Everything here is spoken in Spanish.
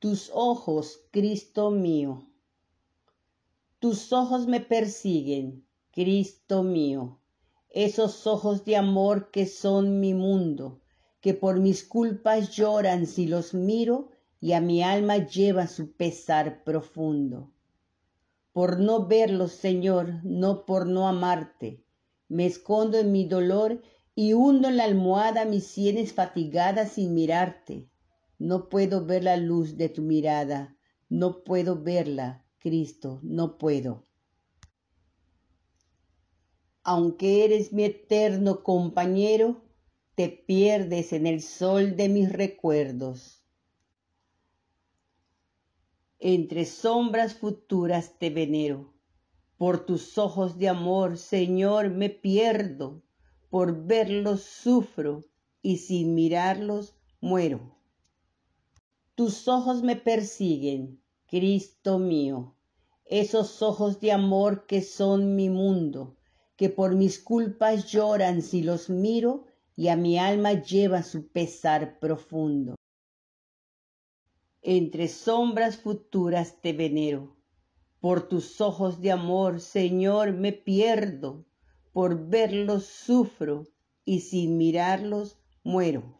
Tus ojos, Cristo mío. Tus ojos me persiguen, Cristo mío. Esos ojos de amor que son mi mundo, que por mis culpas lloran si los miro y a mi alma lleva su pesar profundo. Por no verlos, Señor, no por no amarte, me escondo en mi dolor y hundo en la almohada mis sienes fatigadas sin mirarte. No puedo ver la luz de tu mirada, no puedo verla, Cristo, no puedo. Aunque eres mi eterno compañero, te pierdes en el sol de mis recuerdos. Entre sombras futuras te venero. Por tus ojos de amor, Señor, me pierdo. Por verlos sufro y sin mirarlos muero. Tus ojos me persiguen, Cristo mío, esos ojos de amor que son mi mundo, que por mis culpas lloran si los miro y a mi alma lleva su pesar profundo. Entre sombras futuras te venero. Por tus ojos de amor, Señor, me pierdo, por verlos sufro y sin mirarlos muero.